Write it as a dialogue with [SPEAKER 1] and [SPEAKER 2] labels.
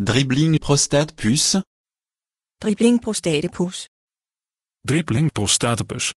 [SPEAKER 1] Dribbling prostatepus.
[SPEAKER 2] Dribbling prostatepus.
[SPEAKER 1] Dribbling prostatepus.